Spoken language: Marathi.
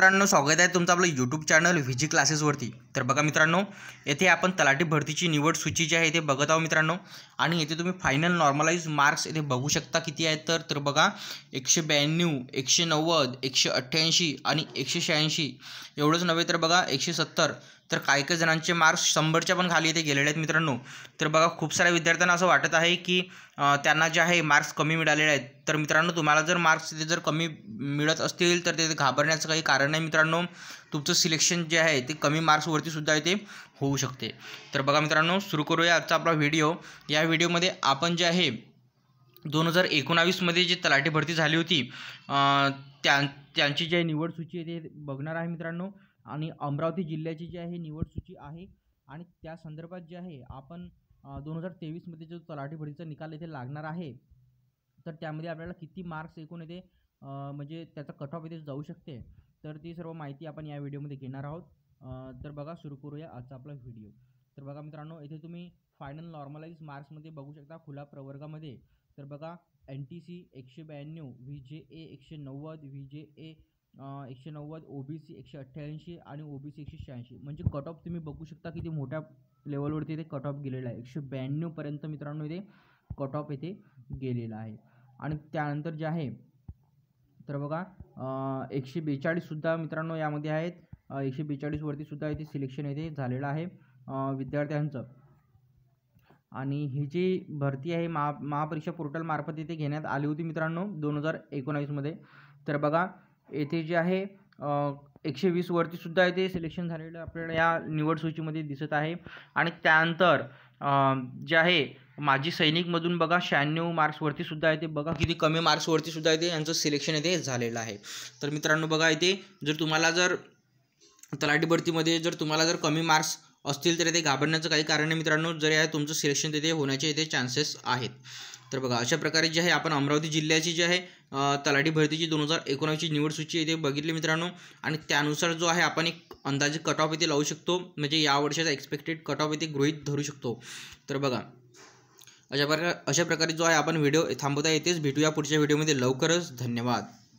मित्रांनो स्वागत आहे तुमचं आपलं यूट्यूब चॅनल व्हिजी क्लासेसवरती तर बघा मित्रांनो येथे आपण तलाठी भरतीची निवड सूची जी आहे ते बघत आहोत मित्रांनो आणि येथे तुम्ही फायनल नॉर्मलाइज मार्क्स येथे बघू शकता किती आहेत तर तर बघा एकशे ब्याण्णव एकशे नव्वद एकशे अठ्ठ्याऐंशी आणि एकशे शहाऐंशी एवढंच नव्हे तर बघा एकशे सत्तर तर काही काही जणांचे मार्क्स शंभरच्या पण खाली इथे गेलेले आहेत मित्रांनो तर बघा खूप साऱ्या विद्यार्थ्यांना असं वाटत आहे की त्यांना जे आहे मार्क्स कमी मिळालेले आहेत तर मित्रांनो तुम्हाला जर मार्क्स तिथे जर कमी मिळत असतील तर ते घाबरण्याचं काही कारण नाही मित्रांनो तुमचं सिलेक्शन जे आहे ते कमी मार्क्सवरती सुद्धा इथे होऊ शकते तर बघा मित्रांनो सुरू करूया आजचा आपला व्हिडिओ या व्हिडिओमध्ये आपण जे आहे दोन हजार एकोणावीसमध्ये जी तलाठी भरती झाली होती त्यां त्यांची जी निवड सूची आहे ते बघणार आहे मित्रांनो आणि अमरावती जिल्ह्याची जी आहे निवड सूची आहे आणि त्या संदर्भात जे आहे आपण दोन हजार तेवीसमध्ये जो तलाठी भरतीचा निकाल येथे लागणार आहे तर त्यामध्ये आपल्याला किती मार्क्स एकूण येते म्हणजे त्याचा कट ऑफ येथे जाऊ शकते तर ती सर्व माहिती आपण या व्हिडिओमध्ये घेणार आहोत तर बघा सुरू करूया आजचा आपला व्हिडिओ तर बघा मित्रांनो इथे तुम्ही फायनल नॉर्मलाइज मार्क्समध्ये बघू शकता खुला प्रवर्गामध्ये तर बघा एन टी सी एकशे ब्याण्णव व्ही जे ए एकशे नव्वद व्ही जे ए एकशे नव्वद ओ बी सी एकशे अठ्ठ्याऐंशी आणि ओ बी सी एकशे शहाऐंशी म्हणजे कट ऑफ तुम्ही बघू शकता किती मोठ्या लेवलवरती ते कट ऑफ गेलेलं आहे एकशे ब्याण्णवपर्यंत मित्रांनो इथे कट ऑफ येथे गेलेला आहे आणि त्यानंतर जे आहे तर बघा एकशे बेचाळीससुद्धा मित्रांनो यामध्ये आहेत एकशे सुद्धा इथे सिलेक्शन इथे झालेलं आहे विद्यार्थ्यांचं आणि ही जी भरती आहे महा महापरीक्षा पोर्टलमार्फत इथे घेण्यात आली होती मित्रांनो दोन हजार एकोणावीसमध्ये तर बघा येथे जे आहे एकशे वीसवरतीसुद्धा येथे सिलेक्शन झालेलं आपल्याला या निवड सूचीमध्ये दिसत आहे आणि त्यानंतर जे आहे माजी सैनिकमधून बघा शहाण्णव मार्क्सवरतीसुद्धा येते बघा किती कमी मार्क्सवरतीसुद्धा येते यांचं सिलेक्शन येथे झालेलं आहे तर मित्रांनो बघा येथे जर तुम्हाला जर तलाठी भरतीमध्ये जर तुम्हाला जर कमी मार्क्स असतील तर येथे घाबरण्याचं काही कारण नाही मित्रांनो जर या तुमचं सिलेक्शन तिथे होण्याचे येथे चान्सेस आहेत तर बघा अशा प्रकारे जे आहे आपण अमरावती जिल्ह्याची जी आहे तलाठी भरतीची दोन हजार एकोणावीसची निवड सूची येथे बघितली मित्रांनो आणि त्यानुसार जो आहे आपण एक अंदाजे कट ऑफ येथे लावू शकतो म्हणजे या वर्षाचा एक्सपेक्टेड कट ऑफ येथे गृहित धरू शकतो तर बघा अशा प्रकार अशा प्रकारे जो आहे आपण व्हिडिओ थांबवता येतेच भेटूया पुढच्या व्हिडिओमध्ये लवकरच धन्यवाद